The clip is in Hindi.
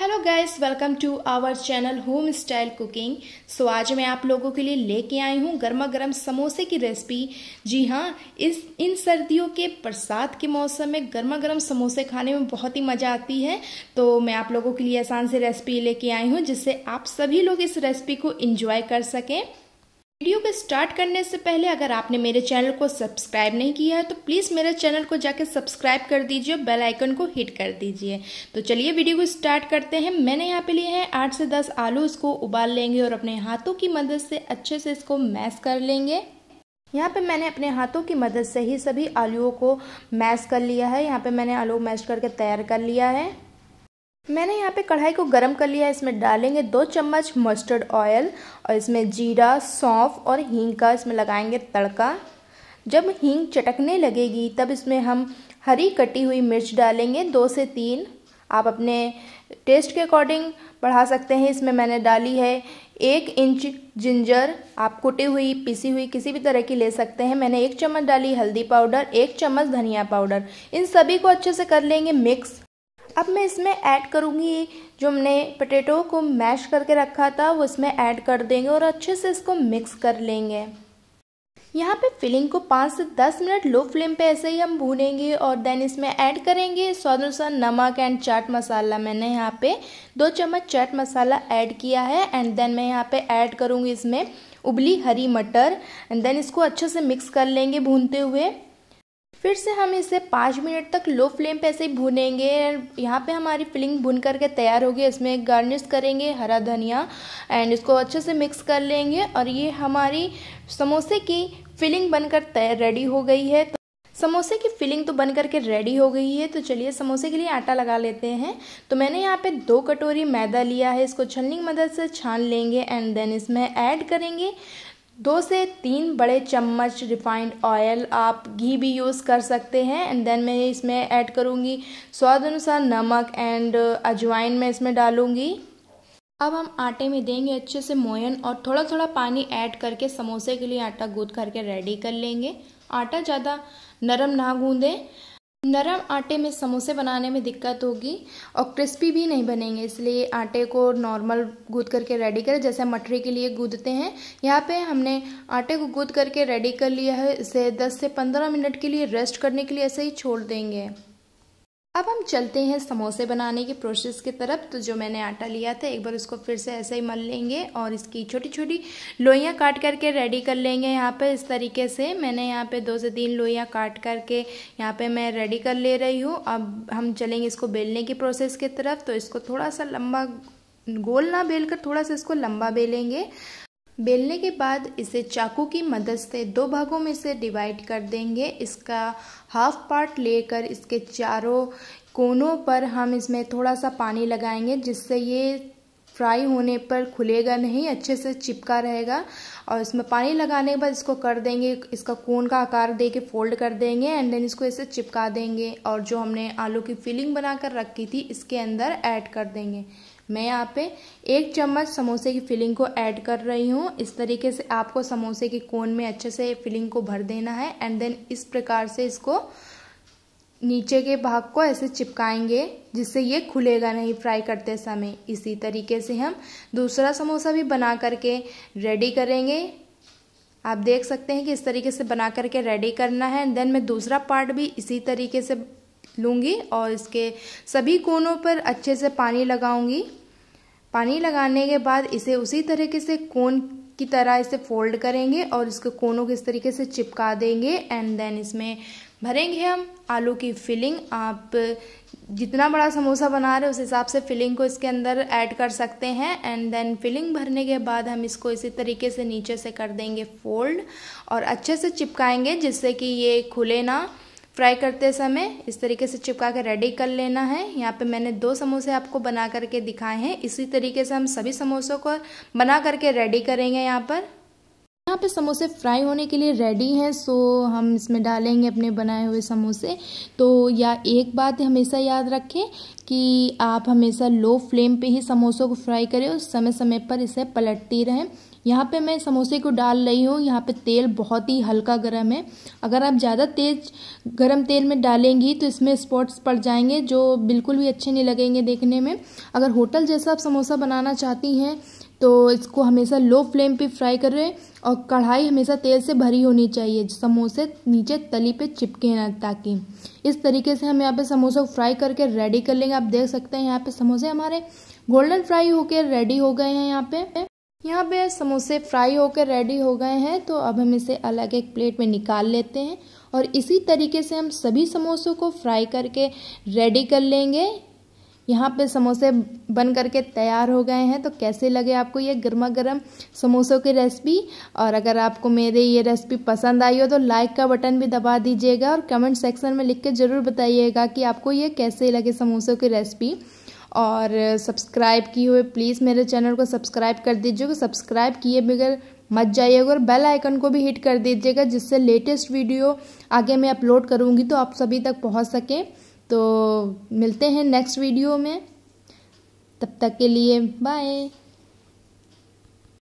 hello guys welcome to our channel home style cooking so आज मैं आप लोगों के लिए लेके आई हूँ गर्मा गर्म समोसे की रेसिपी जी हाँ इस इन सर्दियों के बरसात के मौसम में गर्मा गर्म समोसे खाने में बहुत ही मज़ा आती है तो मैं आप लोगों के लिए आसान से रेसिपी लेके आई हूँ जिससे आप सभी लोग इस रेसिपी को इंजॉय कर सकें वीडियो को स्टार्ट करने से पहले अगर आपने मेरे चैनल को सब्सक्राइब नहीं किया है तो प्लीज़ मेरे चैनल को जाके सब्सक्राइब कर दीजिए और बेल आइकन को हिट कर दीजिए तो चलिए वीडियो को स्टार्ट करते हैं मैंने यहाँ पे लिए हैं आठ से दस आलू इसको उबाल लेंगे और अपने हाथों की मदद से अच्छे से इसको मैश कर लेंगे यहाँ पे मैंने अपने हाथों की मदद से ही सभी आलुओं को मैश कर लिया है यहाँ पर मैंने आलू मैश करके तैयार कर लिया है मैंने यहाँ पे कढ़ाई को गर्म कर लिया है इसमें डालेंगे दो चम्मच मस्टर्ड ऑयल और इसमें जीरा सौंफ और हींग का इसमें लगाएंगे तड़का जब हींग चटकने लगेगी तब इसमें हम हरी कटी हुई मिर्च डालेंगे दो से तीन आप अपने टेस्ट के अकॉर्डिंग बढ़ा सकते हैं इसमें मैंने डाली है एक इंच जिंजर आप कुटी हुई पिसी हुई किसी भी तरह की ले सकते हैं मैंने एक चम्मच डाली हल्दी पाउडर एक चम्मच धनिया पाउडर इन सभी को अच्छे से कर लेंगे मिक्स अब मैं इसमें ऐड करूँगी जो हमने पटेटो को मैश करके रखा था वो इसमें ऐड कर देंगे और अच्छे से इसको मिक्स कर लेंगे यहाँ पे फिलिंग को पाँच से दस मिनट लो फ्लेम पे ऐसे ही हम भूनेंगे और देन इसमें ऐड करेंगे स्वाद अनुसार नमक एंड चाट मसाला मैंने यहाँ पे दो चम्मच चाट मसाला ऐड किया है एंड देन मैं यहाँ पे ऐड करूँगी इसमें उबली हरी मटर एंड देन इसको अच्छे से मिक्स कर लेंगे भूनते हुए फिर से हम इसे पाँच मिनट तक लो फ्लेम पे ऐसे ही भुनेंगे यहाँ पे हमारी फिलिंग भुन करके तैयार होगी इसमें गार्निश करेंगे हरा धनिया एंड इसको अच्छे से मिक्स कर लेंगे और ये हमारी समोसे की फिलिंग बनकर तैयार रेडी हो गई है तो समोसे की फिलिंग तो बन करके रेडी हो गई है तो चलिए समोसे के लिए आटा लगा लेते हैं तो मैंने यहाँ पे दो कटोरी मैदा लिया है इसको छलनी मदद से छान लेंगे एंड देन इसमें ऐड करेंगे दो से तीन बड़े चम्मच रिफाइंड ऑयल आप घी भी यूज़ कर सकते हैं एंड देन मैं इसमें ऐड करूँगी स्वाद अनुसार नमक एंड uh, अजवाइन मैं इसमें डालूँगी अब हम आटे में देंगे अच्छे से मोयन और थोड़ा थोड़ा पानी ऐड करके समोसे के लिए आटा गूंद करके रेडी कर लेंगे आटा ज़्यादा नरम ना गूंदें नरम आटे में समोसे बनाने में दिक्कत होगी और क्रिस्पी भी नहीं बनेंगे इसलिए आटे को नॉर्मल गूद करके रेडी करें जैसे मटरी के लिए गूदते हैं यहाँ पे हमने आटे को गूद करके रेडी कर लिया है इसे 10 से 15 मिनट के लिए रेस्ट करने के लिए ऐसे ही छोड़ देंगे अब हम चलते हैं समोसे बनाने के प्रोसेस की तरफ तो जो मैंने आटा लिया था एक बार उसको फिर से ऐसे ही मल लेंगे और इसकी छोटी छोटी लोइयाँ काट करके रेडी कर लेंगे यहाँ पे इस तरीके से मैंने यहाँ पे दो से तीन लोइयाँ काट करके यहाँ पे मैं रेडी कर ले रही हूँ अब हम चलेंगे इसको बेलने की प्रोसेस की तरफ तो इसको थोड़ा सा लंबा गोल ना बेल कर थोड़ा सा इसको लंबा बेलेंगे बेलने के बाद इसे चाकू की मदद से दो भागों में से डिवाइड कर देंगे इसका हाफ पार्ट लेकर इसके चारों कोनों पर हम इसमें थोड़ा सा पानी लगाएंगे जिससे ये फ्राई होने पर खुलेगा नहीं अच्छे से चिपका रहेगा और इसमें पानी लगाने के बाद इसको कर देंगे इसका कोन का आकार दे के फोल्ड कर देंगे एंड देन इसको ऐसे चिपका देंगे और जो हमने आलू की फिलिंग बनाकर रखी थी इसके अंदर ऐड कर देंगे मैं यहाँ पे एक चम्मच समोसे की फिलिंग को ऐड कर रही हूँ इस तरीके से आपको समोसे के कोन में अच्छे से फिलिंग को भर देना है एंड देन इस प्रकार से इसको नीचे के भाग को ऐसे चिपकाएंगे जिससे ये खुलेगा नहीं फ्राई करते समय इसी तरीके से हम दूसरा समोसा भी बना करके रेडी करेंगे आप देख सकते हैं कि इस तरीके से बना करके रेडी करना है एंड देन मैं दूसरा पार्ट भी इसी तरीके से लूँगी और इसके सभी कोनों पर अच्छे से पानी लगाऊँगी पानी लगाने के बाद इसे उसी तरीके से कोन की तरह इसे फोल्ड करेंगे और इसके कोनों को इस तरीके से चिपका देंगे एंड देन इसमें भरेंगे हम आलू की फिलिंग आप जितना बड़ा समोसा बना रहे हो उस हिसाब से फिलिंग को इसके अंदर ऐड कर सकते हैं एंड देन फिलिंग भरने के बाद हम इसको इसी तरीके से नीचे से कर देंगे फोल्ड और अच्छे से चिपकाएंगे जिससे कि ये खुले ना फ्राई करते समय इस तरीके से चिपका कर रेडी कर लेना है यहाँ पे मैंने दो समोसे आपको बना करके दिखाए हैं इसी तरीके से हम सभी समोसों को बना करके रेडी करेंगे यहाँ पर यहाँ पे समोसे फ्राई होने के लिए रेडी हैं सो हम इसमें डालेंगे अपने बनाए हुए समोसे तो या एक बात हमेशा याद रखें कि आप हमेशा लो फ्लेम पे ही समोसों को फ्राई करें और समय समय पर इसे पलटती रहें यहाँ पे मैं समोसे को डाल रही हूँ यहाँ पे तेल बहुत ही हल्का गर्म है अगर आप ज़्यादा तेज गर्म तेल में डालेंगी तो इसमें स्पॉट्स पड़ जाएंगे जो बिल्कुल भी अच्छे नहीं लगेंगे देखने में अगर होटल जैसा आप समोसा बनाना चाहती हैं तो इसको हमेशा लो फ्लेम पर फ्राई कर और कढ़ाई हमेशा तेल से भरी होनी चाहिए समोसे नीचे तली पे चिपके ना ताकि इस तरीके से हम यहाँ पे समोसा फ्राई करके रेडी कर लेंगे आप देख सकते हैं यहाँ पे समोसे हमारे गोल्डन फ्राई होकर रेडी हो गए हैं यहाँ पे यहाँ पे समोसे फ्राई होकर रेडी हो गए हैं तो अब हम इसे अलग एक प्लेट में निकाल लेते हैं और इसी तरीके से हम सभी समोसों को फ्राई करके रेडी कर लेंगे यहाँ पे समोसे बन करके तैयार हो गए हैं तो कैसे लगे आपको ये गर्मा गर्म समोसों की रेसिपी और अगर आपको मेरे ये रेसिपी पसंद आई हो तो लाइक का बटन भी दबा दीजिएगा और कमेंट सेक्शन में लिख के ज़रूर बताइएगा कि आपको ये कैसे लगे समोसों की रेसिपी और सब्सक्राइब किए हुए प्लीज़ मेरे चैनल को सब्सक्राइब कर दीजिएगा सब्सक्राइब किए बगैर मत जाइएगा और बेल आइकन को भी हिट कर दीजिएगा जिससे लेटेस्ट वीडियो आगे मैं अपलोड करूँगी तो आप सभी तक पहुँच सकें तो मिलते हैं नेक्स्ट वीडियो में तब तक के लिए बाय